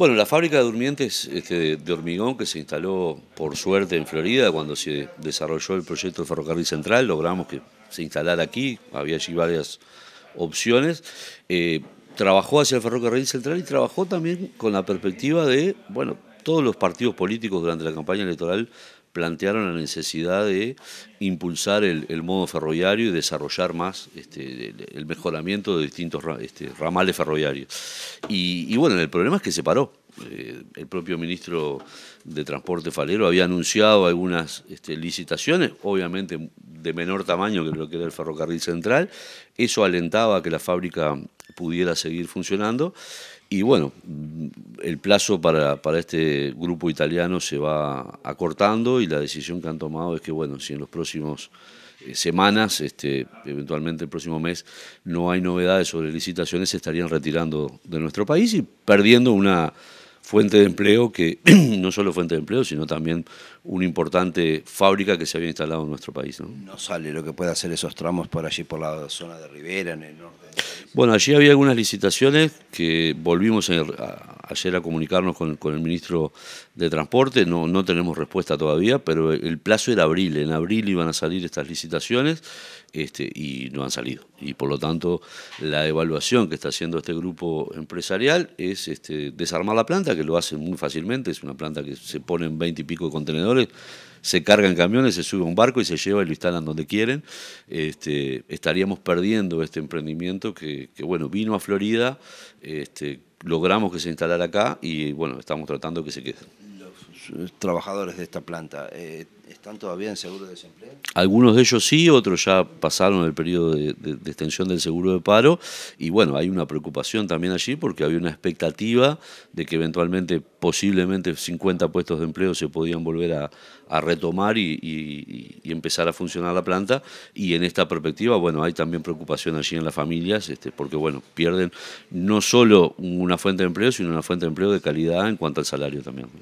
Bueno, la fábrica de durmientes este, de hormigón que se instaló por suerte en Florida cuando se desarrolló el proyecto del ferrocarril central, logramos que se instalara aquí, había allí varias opciones. Eh, trabajó hacia el ferrocarril central y trabajó también con la perspectiva de, bueno, todos los partidos políticos durante la campaña electoral plantearon la necesidad de impulsar el, modo ferroviario y desarrollar más este, el, mejoramiento de distintos este, ramales ferroviarios. Y, bueno, el problema es que se paró. Eh, el propio ministro de Transporte Falero había anunciado algunas este, licitaciones, obviamente de menor tamaño que lo que era el ferrocarril central. Eso alentaba que la fábrica pudiera seguir funcionando. Y bueno, el plazo para, para, este grupo italiano se va acortando y la decisión que han tomado es que, bueno, si en los próximos eh, semanas, este, eventualmente el próximo mes, no hay novedades sobre licitaciones, se estarían retirando de nuestro país y perdiendo una fuente de empleo que, no solo fuente de empleo, sino también una importante fábrica que se había instalado en nuestro país. No, no sale lo que puede hacer esos tramos por allí, por la zona de Rivera, en el norte bueno, allí había algunas licitaciones que volvimos a, ayer a comunicarnos con, el ministro de Transporte, no, no tenemos respuesta todavía, pero el plazo era abril, en abril iban a salir estas licitaciones este, y no han salido. Y por lo tanto, la evaluación que está haciendo este grupo empresarial es este, desarmar la planta, que lo hacen muy fácilmente, es una planta que se pone en 20 y pico de contenedores, se cargan camiones, se sube a un barco y se lleva y lo instalan donde quieren. Este, estaríamos perdiendo este emprendimiento que, bueno, vino a Florida este, logramos que se instalara acá y bueno, estamos tratando que se quede. Eh, trabajadores de esta planta eh, están todavía en seguro de desempleo? Algunos de ellos sí, otros ya pasaron el periodo de, extensión del seguro de paro y bueno, hay una preocupación también allí porque había una expectativa de que eventualmente, posiblemente 50 puestos de empleo se podían volver a, retomar y, empezar a funcionar la planta y en esta perspectiva, bueno, hay también preocupación allí en las familias este, porque bueno, pierden no solo una fuente de empleo, sino una fuente de empleo de calidad en cuanto al salario también.